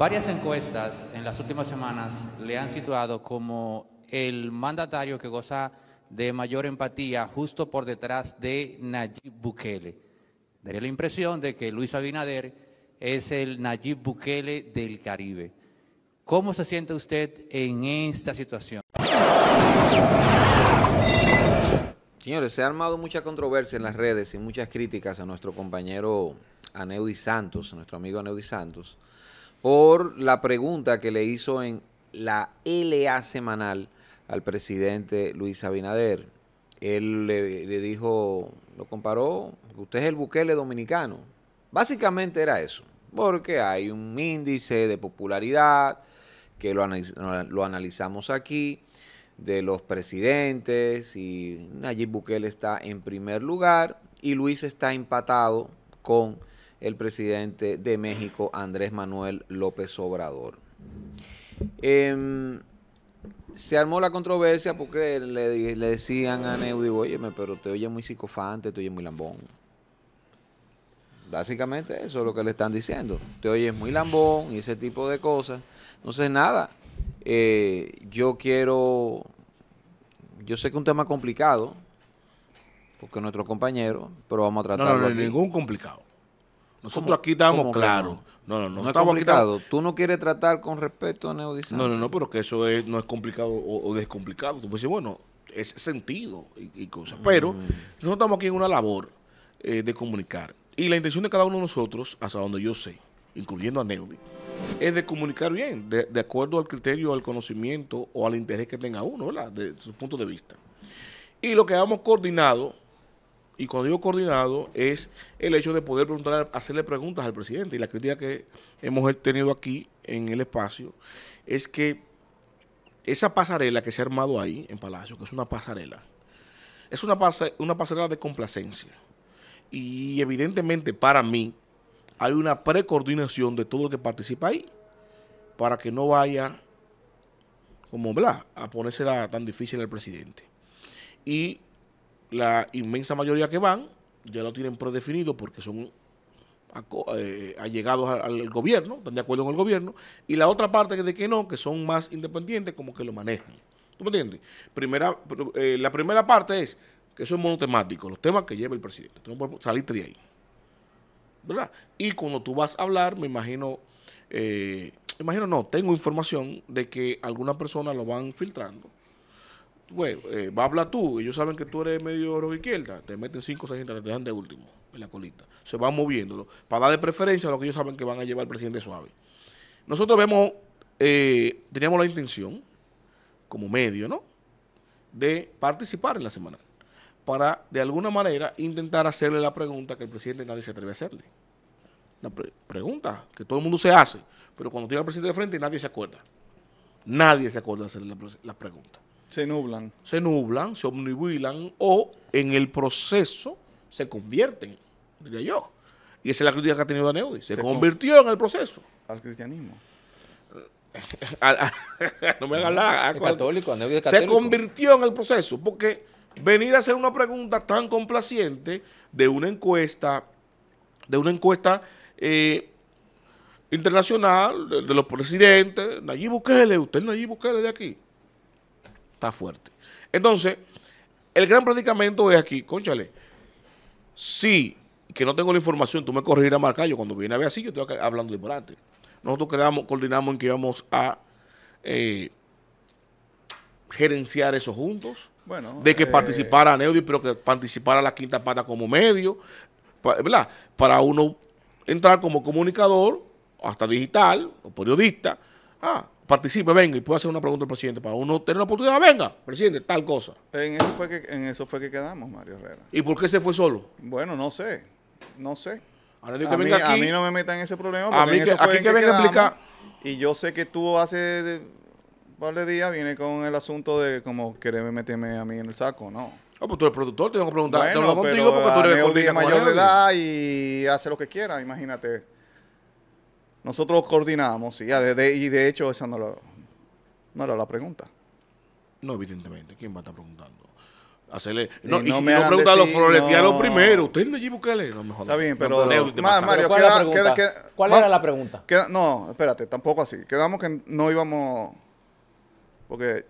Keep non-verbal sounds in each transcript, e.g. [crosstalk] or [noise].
Varias encuestas en las últimas semanas le han situado como el mandatario que goza de mayor empatía justo por detrás de Nayib Bukele. Daría la impresión de que Luis Abinader es el Nayib Bukele del Caribe. ¿Cómo se siente usted en esta situación? Señores, se ha armado mucha controversia en las redes y muchas críticas a nuestro compañero Aneudi Santos, a nuestro amigo Aneudi Santos, por la pregunta que le hizo en la LA semanal al presidente Luis Abinader. Él le, dijo, lo comparó, usted es el Bukele dominicano. Básicamente era eso, porque hay un índice de popularidad que lo, lo analizamos aquí de los presidentes y Nayib Bukele está en primer lugar y Luis está empatado con el presidente de México, Andrés Manuel López Obrador. Em, se armó la controversia porque le, decían a Neudigo: óyeme, pero te oye muy psicofante, te oye muy lambón. Básicamente eso es lo que le están diciendo. Te oyes muy lambón y ese tipo de cosas. Entonces, nada, eh, yo quiero, yo sé que es un tema complicado, porque nuestro compañero, pero vamos a tratarlo. No, ningún complicado. Nosotros aquí estamos claros. No, no, no, estamos es Tú no quieres tratar con respeto a Neody. No, no, no, pero que eso no es complicado o, descomplicado. Tú puedes decir, bueno, es sentido y, cosas. Pero mm. nosotros estamos aquí en una labor eh, de comunicar. Y la intención de cada uno de nosotros, hasta donde yo sé, incluyendo a Neudi, es de comunicar bien, de, acuerdo al criterio, al conocimiento o al interés que tenga uno, ¿verdad? De, su punto de vista. Y lo que hemos coordinado y cuando digo coordinado es el hecho de poder hacerle preguntas al presidente. Y la crítica que hemos tenido aquí en el espacio es que esa pasarela que se ha armado ahí en Palacio, que es una pasarela, es una, una pasarela de complacencia. Y evidentemente para mí hay una precoordinación de todo lo que participa ahí para que no vaya como bla a ponérsela tan difícil al presidente. Y la inmensa mayoría que van ya lo tienen predefinido porque son eh, allegados al, gobierno, están de acuerdo con el gobierno, y la otra parte de que no, que son más independientes, como que lo manejan. ¿Tú me entiendes? Primera, eh, la primera parte es que eso es monotemático, los temas que lleva el presidente. Tú no puedes salirte de ahí. ¿Verdad? Y cuando tú vas a hablar, me imagino, eh, imagino no, tengo información de que algunas personas lo van filtrando bueno, eh, va a hablar tú, ellos saben que tú eres medio oro izquierda, te meten 5 o 6 te dejan de último en la colita. Se van moviéndolo para darle preferencia a lo que ellos saben que van a llevar al presidente suave. Nosotros vemos, eh, teníamos la intención, como medio, ¿no? De participar en la semana para, de alguna manera, intentar hacerle la pregunta que el presidente nadie se atreve a hacerle. La pregunta que todo el mundo se hace, pero cuando tiene al presidente de frente nadie se acuerda. Nadie se acuerda de hacerle la pregunta. Se nublan. Se nublan, se omnibulan o en el proceso se convierten, diría yo. Y esa es la crítica que ha tenido Se, convirtió en el proceso. Al cristianismo. [laughs] [laughs] no me hagas hablar. Católico, católico, Se convirtió en el proceso porque venir a hacer una pregunta tan complaciente de una encuesta, de una encuesta eh, internacional de, los presidentes, Nayib Bukele, usted es Nayib Bukele de aquí está fuerte. Entonces, el gran predicamento es aquí, conchale, sí, que no tengo la información, tú me corregirás, Yo cuando viene a ver así, yo estoy hablando de antes. Nosotros quedamos, coordinamos en que íbamos a eh, gerenciar eso juntos, bueno, de que eh, participara Neudi, pero que participara la quinta pata como medio, ¿verdad? Para uno entrar como comunicador, hasta digital, o periodista, ah, participe, venga, y puede hacer una pregunta al presidente para uno tener la oportunidad, ah, venga, presidente, tal cosa. En eso fue que, en eso fue que quedamos, Mario Herrera. ¿Y por qué se fue solo? Bueno, no sé, no sé. a, mí, no me metan en ese problema. A mí que, aquí que, venga a explicar. Y yo sé que tú hace un par de días viene con el asunto de como quererme meterme a mí en el saco, ¿no? Ah, pues tú eres productor, tengo que preguntar. contigo porque tú eres mayor de edad y hace lo que quiera, imagínate. Nosotros coordinamos, y, de, y de hecho esa no, no era la pregunta. No, evidentemente. ¿Quién va a estar preguntando? Hacerle, no, y no, me no preguntar a los floretianos lo primero. Usted no allí buscarle. mejor. Está bien, pero. Mario, ¿cuál, era la pregunta? no, espérate, tampoco así. Quedamos que no íbamos. Porque.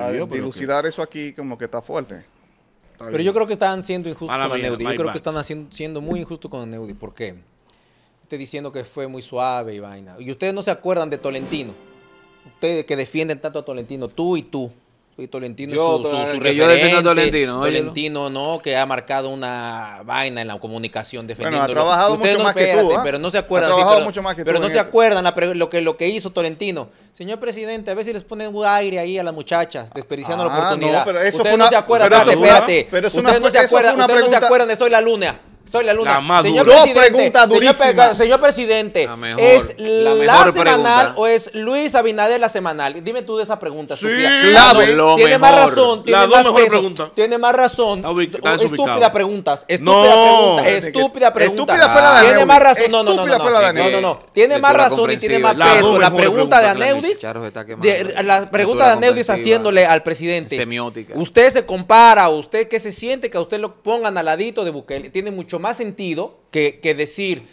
a, dilucidar eso aquí como que está fuerte. pero yo creo que están siendo injustos con Neudi. Yo creo que están haciendo, siendo muy injustos con Neudi. ¿Por qué? diciendo que fue muy suave y vaina. Y ustedes no se acuerdan de Tolentino. Ustedes que defienden tanto a Tolentino, tú y tú. Y Tolentino yo, su, su, yo defiendo a Tolentino. Tolentino no, que ha marcado una vaina en la comunicación defendiendo. Bueno, ha trabajado mucho más que tú, ¿ah? pero no se acuerdan. Ha trabajado pero, mucho más que tú pero no se acuerdan lo, que, hizo Tolentino. Señor presidente, a ver si les ponen un aire ahí a las muchachas, desperdiciando la ah, oportunidad. No, pero eso Ustedes fue no una, se acuerdan, espérate. Pero Ustedes no se acuerdan, Ustedes no se acuerdan de Soy la Luna. Soy la luna. La más señor presidente, señor, presidente, ¿es la, semanal o es Luis Abinader la semanal? Dime tú de esa pregunta. Sí, Tiene más razón. Tiene más mejor peso, Tiene más razón. Estúpida preguntas. Estúpida no. Estúpida pregunta. Estúpida fue la de Tiene más razón. No, no, no. No, no, no. Tiene más razón y tiene más peso. La pregunta de Aneudis. La pregunta de Aneudis haciéndole al presidente. Semiótica. Usted se compara, usted qué se siente que a usted lo pongan al ladito de Bukele. Tiene mucho más sentido que, decir,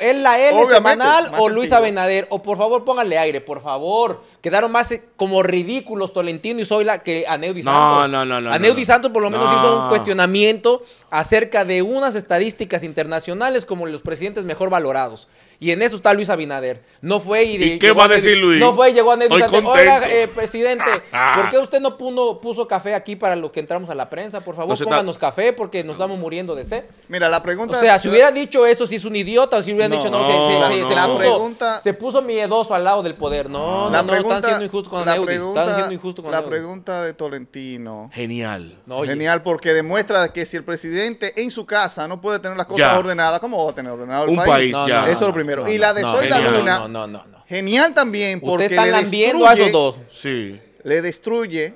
¿es la L semanal o Luis sentido. O por favor, póngale aire, por favor. Quedaron más eh, como ridículos Tolentino y Zoila que Aneudi no, Santos. No, Aneudi Santos por lo menos hizo un cuestionamiento acerca de unas estadísticas internacionales como los presidentes mejor valorados. Y en eso está Luis Abinader. No fue y, qué va a decir Luis? No fue y llegó a Oiga, eh, presidente, [laughs] ah. ¿por qué usted no puso, café aquí para los que entramos a la prensa? Por favor, pónganos café porque nos estamos muriendo de sed. Mira, la pregunta. O sea, si hubiera dicho eso, si es un idiota, si hubiera dicho no, se, la puso, se puso miedoso al lado del poder. No, la no, pregunta, están siendo injustos con la están siendo injustos con la, la pregunta de Tolentino. Genial. Genial, porque demuestra que si el presidente en su casa no puede tener las cosas ordenadas, ¿cómo va a tener ordenado el país? Eso es lo primero y la de la Luna. Genial también, porque están le destruye, a esos dos. Le destruye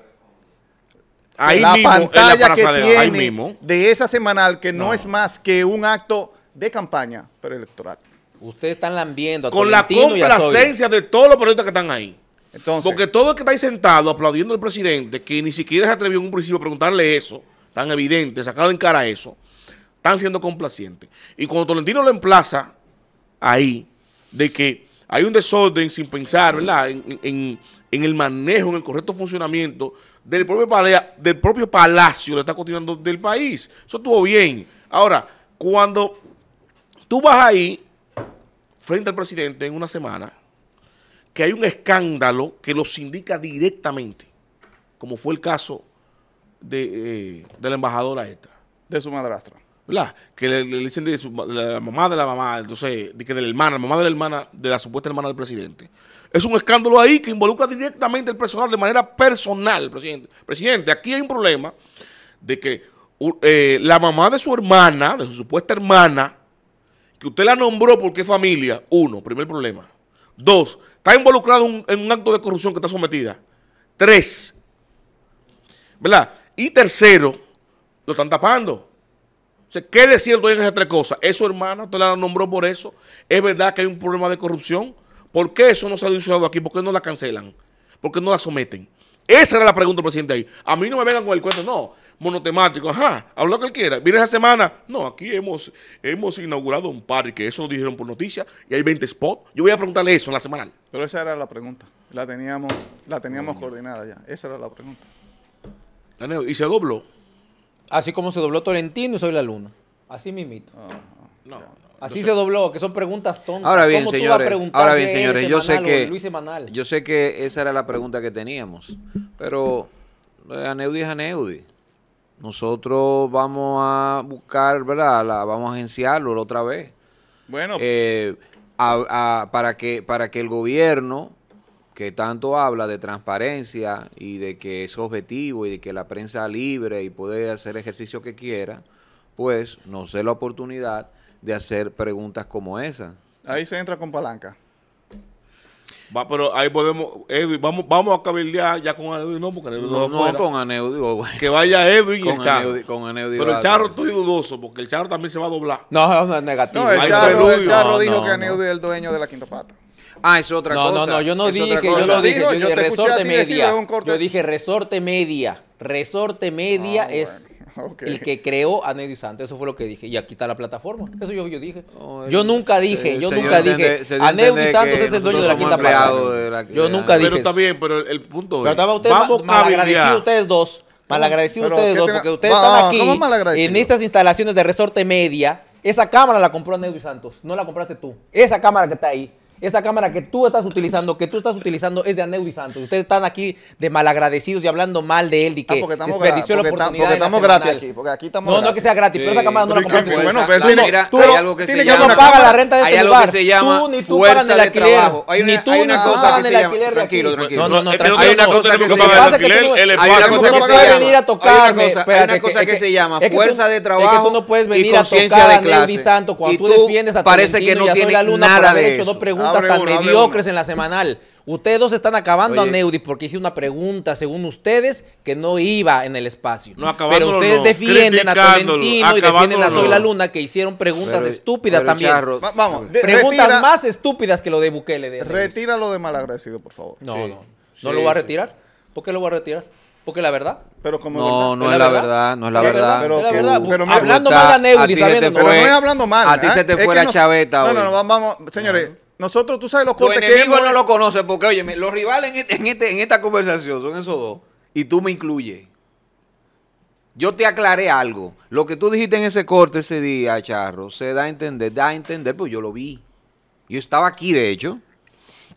ahí la mismo, pantalla que tiene de esa semanal, que no. es más que un acto de campaña preelectoral. Ustedes están lambiendo a Con la complacencia de todos los periodistas que están ahí. Entonces, Porque todo el que está ahí sentado aplaudiendo al presidente, que ni siquiera se atrevió en un principio a preguntarle eso, tan evidente, sacado en cara eso, están siendo complacientes. Y cuando Tolentino lo emplaza ahí de que hay un desorden sin pensar, ¿verdad? En, el manejo, en el correcto funcionamiento del propio, palea, del propio palacio de está continuando del país. Eso estuvo bien. Ahora, cuando tú vas ahí frente al presidente en una semana, que hay un escándalo que los indica directamente, como fue el caso de eh, la embajadora esta. De su madrastra. ¿verdad? Que le, dicen de la mamá de la mamá, entonces, de que de la hermana, la mamá de la hermana, de la supuesta hermana del presidente. Es un escándalo ahí que involucra directamente el personal, de manera personal, presidente. Presidente, aquí hay un problema de que eh, la mamá de su hermana, de su supuesta hermana, que usted la nombró porque es familia, uno, primer problema. Dos, está involucrado en un acto de corrupción que está sometida. Tres, ¿verdad? Y tercero, lo están tapando. O sea, ¿qué decía el dueño de esas tres cosas? Eso, hermana, usted la nombró por eso. Es verdad que hay un problema de corrupción. ¿Por qué eso no se ha denunciado aquí? ¿Por qué no la cancelan? ¿Por qué no la someten? Esa era la pregunta del presidente ahí. A mí no me vengan con el cuento, no, monotemático, ajá, habla lo que él quiera. Viene esa semana, no, aquí hemos, hemos inaugurado un parque, eso lo dijeron por noticia, y hay 20 spots. Yo voy a preguntarle eso en la semanal. Pero esa era la pregunta, la teníamos, la teníamos mm. coordinada ya, esa era la pregunta. Y se dobló. Así como se dobló Torentino y soy la luna. Así mimito. Ah, ah. No, Así se dobló, que son preguntas tontas. Ahora bien, señores, yo este sé que yo sé que esa era la pregunta que teníamos, pero Aneudi es Aneudi. Nosotros vamos a buscar, ¿verdad? La, vamos a agenciarlo otra vez. Bueno, eh, para que para que el gobierno que tanto habla de transparencia y de que es objetivo y de que la prensa libre y puede hacer el ejercicio que quiera, pues nos sé la oportunidad de hacer preguntas como esa. Ahí se entra con palanca. Va, pero ahí podemos, Edwin, vamos, vamos a cabildear ya con Edwin, no, porque Edwin no, no, con Aneudio. Que vaya Edwin y el Charro. con Aneudio pero el Charro estoy dudoso, porque el Charro también se va a doblar. No, es negativo. el, Charro, el Charro, dijo que Aneudio es el dueño de la quinta pata. Ah, es otra cosa. No, no, yo no dije, yo no dije, yo, yo, resorte media. Yo dije resorte media. Resorte media ah, es [laughs] el que creó a Nedio Santos. Eso fue lo que dije. Y aquí está la plataforma. Eso yo, yo dije. Oh, yo nunca dije, yo nunca dije. A Santos es el dueño de la quinta plataforma. Yo nunca dije. Pero está bien, pero el, punto es. Pero usted agradecido a ustedes dos. a ustedes dos, porque ustedes están aquí en estas instalaciones de resorte media. Esa cámara la compró Neudi Santos, no la compraste tú. Esa cámara que está ahí. Esa cámara que tú estás utilizando, que tú estás utilizando, es de Aneudi Santos. Ustedes están aquí de malagradecidos y hablando mal de él y ah, que ah, porque estamos desperdició la oportunidad. Porque estamos gratis aquí, porque aquí estamos No, gratis. no que sea gratis, pero esa cámara no la compraste. Bueno, pero tú, este tú, hay algo que se llama, tú no pagas la renta de este lugar. tú ni tú pagas el alquiler. Hay una, ni tú ni tú pagas el alquiler Tranquilo, tranquilo. No, no, tranquilo. Hay una cosa que se llama... Hay una cosa que se llama... venir a tocarme. Hay una cosa que se llama fuerza de trabajo Es que tú no puedes venir a tocar a Aneudi Santos cuando tú defiendes a Parece que no tiene nada de eso. No tan mediocres en la semanal. Ustedes dos están acabando a Neudi porque hice una pregunta, según ustedes, que no iba en el espacio. No, pero ustedes defienden a Tolentino y defienden a Soy la Luna que hicieron preguntas estúpidas también. vamos, preguntas más estúpidas que lo de Bukele. De de malagradecido, por favor. No, no. ¿No lo voy a retirar? ¿Por qué lo voy a retirar? Porque la verdad. Pero como no, no es la verdad, no es la verdad. Pero, hablando mal a Neudis, pero no es hablando mal. A ti ¿eh? se te fue la chaveta. bueno, vamos, señores. Ah. Nosotros, tú sabes los cortes que hemos... no lo conoce porque, oye, los rivales este, este, en, esta conversación son esos dos. Y tú me incluyes. Yo te aclaré algo. Lo que tú dijiste en ese corte ese día, Charro, se da a entender, da a entender, pues yo lo vi. Yo estaba aquí, de hecho,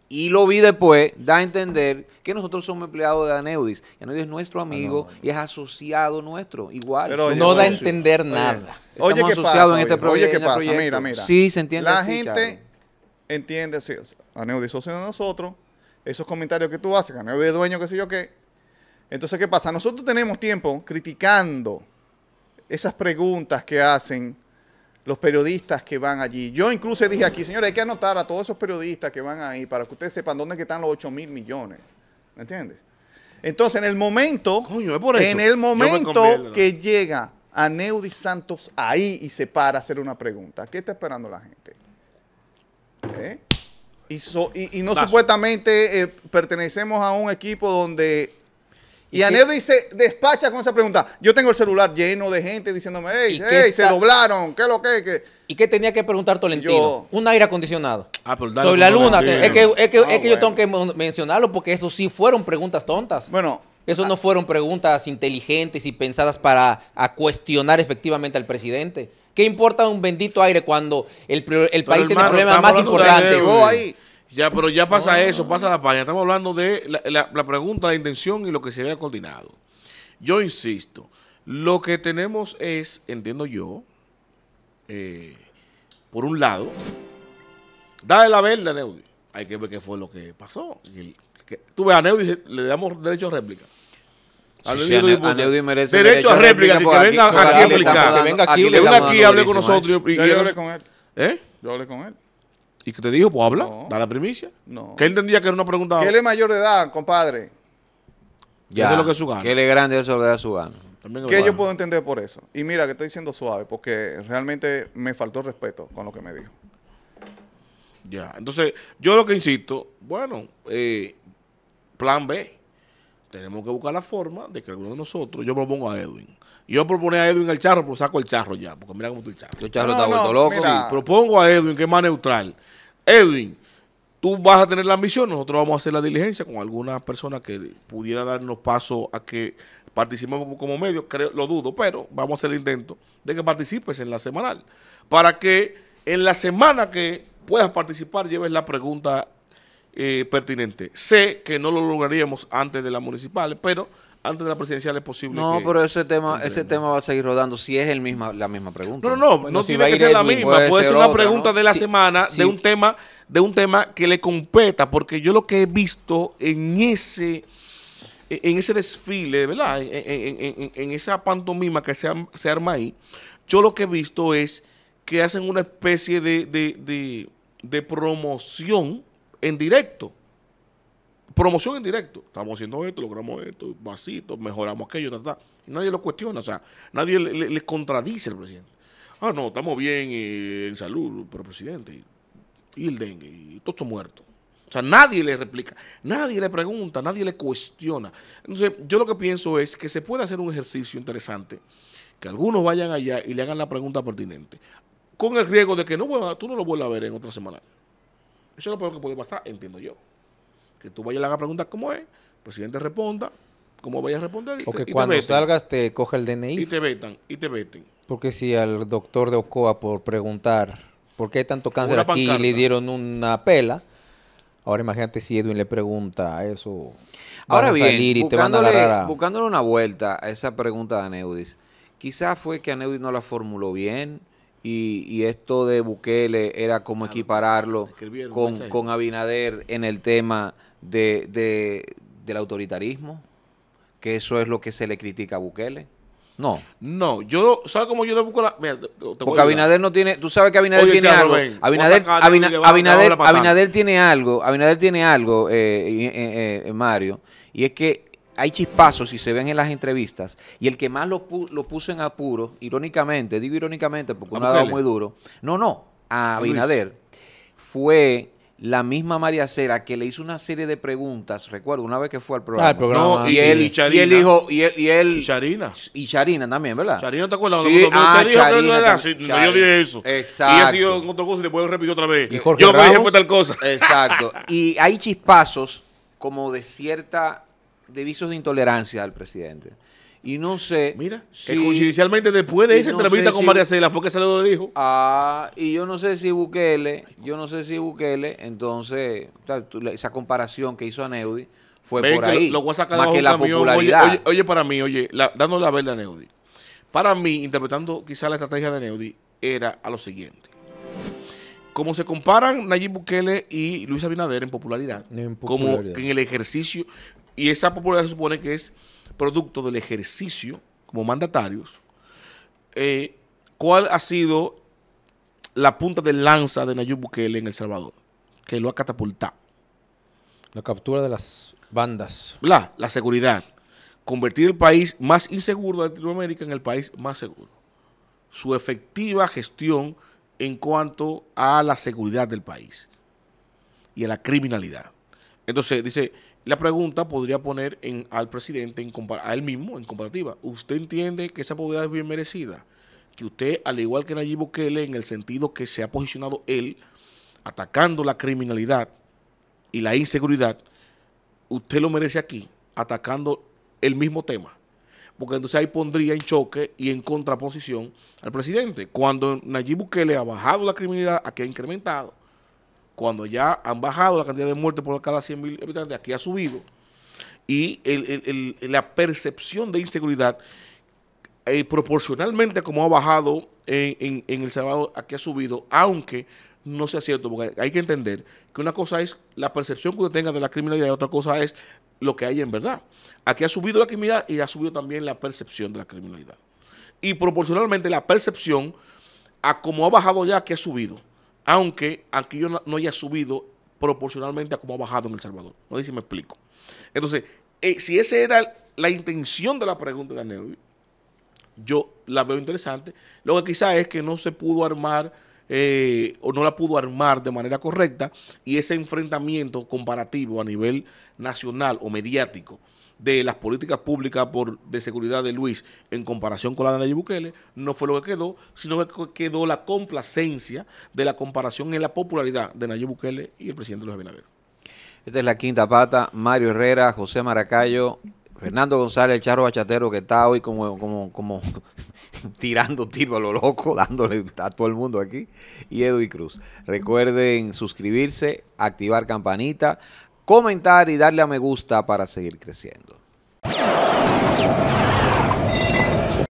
y lo vi después, da a entender que nosotros somos empleados de Aneudis. Aneudis es nuestro amigo ah, y es asociado nuestro, igual. no da a entender nada. Oye, ¿qué pasa, este oye, ¿qué este pasa? Mira, mira. Sí, se entiende La gente... ¿Entiendes? A o socio de nosotros, esos comentarios que tú haces, A dueño, qué sé yo qué. Entonces, ¿qué pasa? Nosotros tenemos tiempo criticando esas preguntas que hacen los periodistas que van allí. Yo incluso dije aquí, señores, hay que anotar a todos esos periodistas que van ahí para que ustedes sepan dónde están los 8 mil millones. ¿Me entiendes? Entonces, en el momento, en el momento que llega a Santos ahí y se para a hacer una pregunta, ¿qué está esperando la gente? ¿Eh? Y, no supuestamente eh, pertenecemos a un equipo donde... Y, ¿Y dice, despacha con esa pregunta. Yo tengo el celular lleno de gente diciéndome, hey, se doblaron, ¿qué lo que, ¿Y qué tenía que preguntar Tolentino? Un aire acondicionado. Ah, la luna. Ah, es que, yo tengo que mencionarlo porque eso sí fueron preguntas tontas. Bueno, eso no ah. fueron preguntas inteligentes y pensadas para cuestionar efectivamente al presidente. ¿Qué importa un bendito aire cuando el, país tiene problemas más importantes? Ya, pero ya pasa eso, pasa la página. Estamos hablando de la, pregunta, la intención y lo que se había coordinado. Yo insisto, lo que tenemos es, entiendo yo, eh, por un lado, dale la verdad, Neudi. Hay que ver qué fue lo que pasó. tú ves, a Neudi le damos derecho a réplica derecho, a réplica, que, venga aquí, a hable con nosotros. ¿Eh? yo hablé con él. ¿Y qué te dijo? Pues habla, da la primicia. No. Que él entendía que era una pregunta. Que él es mayor de edad, compadre. Ya. lo que es su él es grande, eso lo da su qué yo puedo entender por eso. Y mira, que estoy diciendo suave, porque realmente me faltó respeto con lo que me dijo. Ya. Entonces, yo lo que insisto, bueno, eh, plan B tenemos que buscar la forma de que alguno de nosotros, yo propongo a Edwin. Yo propongo a Edwin el charro, pero saco el charro ya, porque mira cómo está el charro. El charro está loco. propongo a Edwin que es más neutral. Edwin, tú vas a tener la misión, nosotros vamos a hacer la diligencia con algunas personas que pudiera darnos paso a que participemos como medio, lo dudo, pero vamos a hacer el intento de que participes en la semanal, para que en la semana que puedas participar lleves la pregunta eh, pertinente. Sé que no lo lograríamos antes de las municipales, pero antes de la presidencial es posible. No, pero ese tema ese tema va a seguir rodando si es el misma, la misma pregunta. No, no, no, no tiene que ser la misma, puede, ser, una pregunta de la semana de un tema de un tema que le competa, porque yo lo que he visto en ese en ese desfile, ¿verdad? En, en, en, esa pantomima que se, se, arma ahí, yo lo que he visto es que hacen una especie de, de, de, de promoción en directo. Promoción en directo. Estamos haciendo esto, logramos esto, vasito, mejoramos aquello, ta, nadie lo cuestiona, o sea, nadie le, contradice al presidente. Ah, no, estamos bien en salud, pero presidente, y el dengue, y todos muertos. O sea, nadie le replica, nadie le pregunta, nadie le cuestiona. Entonces, yo lo que pienso es que se puede hacer un ejercicio interesante, que algunos vayan allá y le hagan la pregunta pertinente, con el riesgo de que no tú no lo vuelvas a ver en otra semana. Eso es lo peor que puede pasar, entiendo yo. Que tú vayas a la pregunta cómo es, el presidente responda, cómo vayas a responder. Y o que cuando salgas te coge el DNI. Y te vetan, y te veten. Porque si al doctor de Ocoa por preguntar por qué hay tanto cáncer aquí y le dieron una pela, ahora imagínate si Edwin le pregunta eso. Ahora bien, salir y te van a buscándole una vuelta a esa pregunta de Aneudis, quizás fue que Aneudis no la formuló bien y, esto de Bukele era como equipararlo con, Abinader en el tema de, de, del autoritarismo, que eso es lo que se le critica a Bukele. No. No, yo, ¿sabes cómo yo le busco la...? Porque Abinader no tiene, tú sabes que Abinader tiene algo. Abinader, Abinader, tiene algo, Abinader tiene algo, eh, eh, eh, Mario, y es que hay chispazos y se ven en las entrevistas. Y el que más lo, puso en apuro, irónicamente, digo irónicamente porque no ha dado muy duro, no, no, a, Abinader, fue la misma María Cera que le hizo una serie de preguntas, recuerdo, una vez que fue al ah, programa. Ah, programa y, él, y, y, él, dijo, y él, y Charina. Y Charina también, ¿verdad? Charina, ¿te acuerdas? Sí, ah, dijo que no yo dije eso. Exacto. Y ha sido otra cosa y después repitió otra vez. yo me dije fue tal cosa. Exacto. [laughs] y hay chispazos como de cierta de visos de intolerancia al presidente. Y no sé. Mira, si, después de esa entrevista con María Cela fue que se lo dijo. Ah, y yo no sé si Bukele, yo no sé si Bukele, entonces, esa comparación que hizo a Neudi fue por ahí. Lo, que la popularidad. Oye, para mí, oye, la, la verdad a Neudi. Para mí, interpretando quizá la estrategia de Neudi, era a lo siguiente. Como se comparan Nayib Bukele y Luis Abinader en popularidad, en popularidad. como en el ejercicio, y esa popularidad se supone que es producto del ejercicio como mandatarios. Eh, ¿Cuál ha sido la punta de lanza de Nayib Bukele en El Salvador? Que lo ha catapultado. La captura de las bandas. La, la seguridad. Convertir el país más inseguro de Latinoamérica en el país más seguro. Su efectiva gestión en cuanto a la seguridad del país y a la criminalidad. Entonces, dice, la pregunta podría poner en, al presidente, en a él mismo, en comparativa. ¿Usted entiende que esa pobreza es bien merecida? Que usted, al igual que Nayib Bukele, en el sentido que se ha posicionado él, atacando la criminalidad y la inseguridad, usted lo merece aquí, atacando el mismo tema. Porque entonces ahí pondría en choque y en contraposición al presidente. Cuando Nayib Bukele ha bajado la criminalidad, aquí ha incrementado cuando ya han bajado la cantidad de muertes por cada 100.000 habitantes, aquí ha subido. Y la percepción de inseguridad, eh, proporcionalmente como ha bajado en, El Salvador, aquí ha subido, aunque no sea cierto, porque hay que entender que una cosa es la percepción que usted tenga de la criminalidad y otra cosa es lo que hay en verdad. Aquí ha subido la criminalidad y ha subido también la percepción de la criminalidad. Y proporcionalmente la percepción a como ha bajado ya, que ha subido aunque aquí yo no, haya subido proporcionalmente a como ha bajado en El Salvador. No sé si me explico. Entonces, eh, si esa era la intención de la pregunta de Aneo, yo la veo interesante. Lo que quizá es que no se pudo armar eh, o no la pudo armar de manera correcta y ese enfrentamiento comparativo a nivel nacional o mediático de las políticas públicas por, de seguridad de Luis en comparación con la de Nayib Bukele no fue lo que quedó, sino que quedó la complacencia de la comparación en la popularidad de Nayib Bukele y el presidente Luis Abinader. Esta es la quinta pata. Mario Herrera, José Maracayo, Fernando González, el charro bachatero, que está hoy como, como, [laughs] tirando tiro a lo loco, dándole a todo el mundo aquí, y Edwin Cruz. Recuerden suscribirse, activar campanita, comentar y darle a me gusta para seguir creciendo.